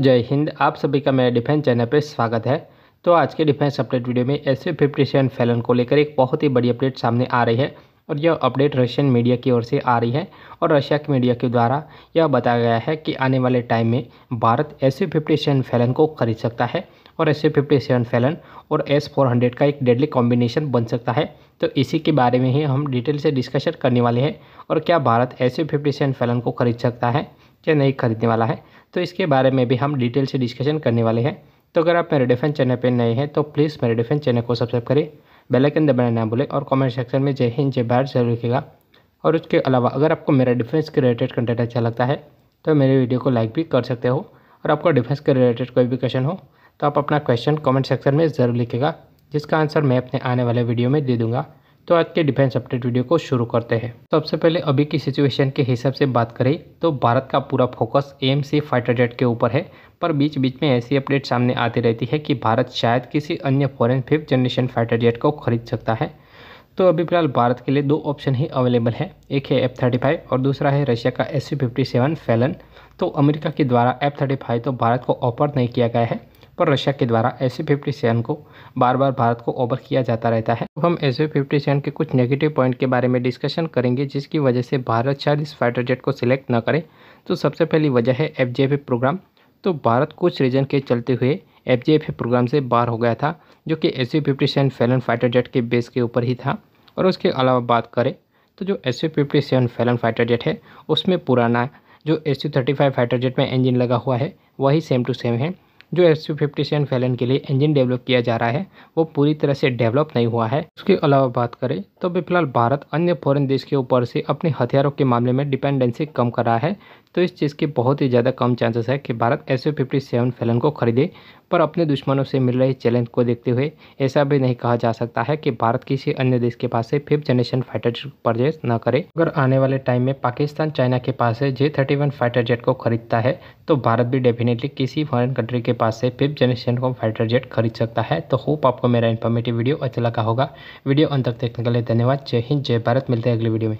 जय हिंद आप सभी का मेरा डिफेंस चैनल पर स्वागत है तो आज के डिफेंस अपडेट वीडियो में S C fifty seven Felon को लेकर एक बहुत ही बड़ी अपडेट सामने आ रही है और यह अपडेट रशियन मीडिया की ओर से आ रही है और रशिया के मीडिया के द्वारा यह बताया गया है कि आने वाले टाइम में Bharat S C fifty seven Felon को खरीद सकता है और S C fifty seven Felon और एस फोर हंड्रेड का एक डेडली कॉम्बिनेशन बन सकता है तो इसी के बारे में ही हम डिटेल से डिस्कशन करने वाले हैं और क्या Bharat S C fifty seven Felon को खरीद सकता है या नहीं खरीदने वाला है तो इसके बारे में भी हम डिटेल से डिस्कशन करने वाले हैं तो अगर आप मेरे डिफेंस चैनल पर नए हैं तो प्लीज़ मेरे डिफेंस चैनल को सब्सक्राइब करें बेलाइकन दबाना ना भूलें और कॉमेंट सेक्शन में जय हिंद जय भारत जरूर लिखेगा और उसके अलावा अगर आपको मेरा डिफेंस के रिलेटेड कंटेंट अच्छा लगता है तो मेरे वीडियो को लाइक भी कर सकते हो और आपका डिफेंस के रिलेटेड कोई भी क्वेश्चन हो तो आप अपना क्वेश्चन कमेंट सेक्शन में ज़रूर लिखेगा जिसका आंसर मैं अपने आने वाले वीडियो में दे दूंगा तो आज के डिफेंस अपडेट वीडियो को शुरू करते हैं सबसे पहले अभी की सिचुएशन के हिसाब से बात करें तो भारत का पूरा focus M C fighter jet के ऊपर है पर बीच बीच में ऐसी अपडेट सामने आती रहती है कि भारत शायद किसी अन्य foreign fifth generation fighter jet को खरीद सकता है तो अभी फिलहाल भारत के लिए दो ऑप्शन ही अवेलेबल है एक है एफ थर्टी फाइव और दूसरा है रशिया का S C fifty seven Felon तो अमेरिका के द्वारा एफ थर्टी फाइव तो भारत को ऑफर नहीं किया गया है पर रशिया के द्वारा एस फिफ्टी सेवन को बार बार भारत को ओवर किया जाता रहता है हम एस फिफ्टी सेवन के कुछ नेगेटिव पॉइंट के बारे में डिस्कशन करेंगे जिसकी वजह से भारत शायद इस फाइटर जेट को सिलेक्ट न करें तो सबसे पहली वजह है एफ प्रोग्राम तो भारत कुछ रीजन के चलते हुए एफ प्रोग्राम से बाहर हो गया था जो कि S fifty seven Felon fighter jet के बेस के ऊपर ही था और उसके अलावा बात करें तो जो S fifty seven Felon fighter jet है उसमें पुराना जो S thirty five fighter jet में इंजन लगा हुआ है वही सेम टू सेम है जो S U fifty seven Felon के लिए इंजन डेवलप किया जा रहा है वो पूरी तरह से डेवलप नहीं हुआ है उसके अलावा बात करें तो अभी फिलहाल भारत अन्य फॉरन देश के ऊपर से अपने हथियारों के मामले में डिपेंडेंसी कम कर रहा है तो इस चीज़ के बहुत ही ज़्यादा कम चांसेस है कि Bharat S U fifty seven Felon को खरीदे पर अपने दुश्मनों से मिल रहे चैलेंज को देखते हुए ऐसा भी नहीं कहा जा सकता है कि भारत किसी अन्य देश के पास से fifth generation fighter jet purchase न करे अगर आने वाले टाइम में पाकिस्तान चाइना के पास से J thirty one fighter jet को खरीदता है तो भारत भी डेफिनेटली किसी फॉरन कंट्री के पास से फिफ्थ जनरेशन को फाइटर जेट खरीद सकता है तो होप आपको मेरा इन्फॉर्मेटिव वीडियो अच्छा लगा होगा वीडियो अंत तक देखने के लिए धन्यवाद जय हिंद जय भारत मिलते हैं अगले वीडियो में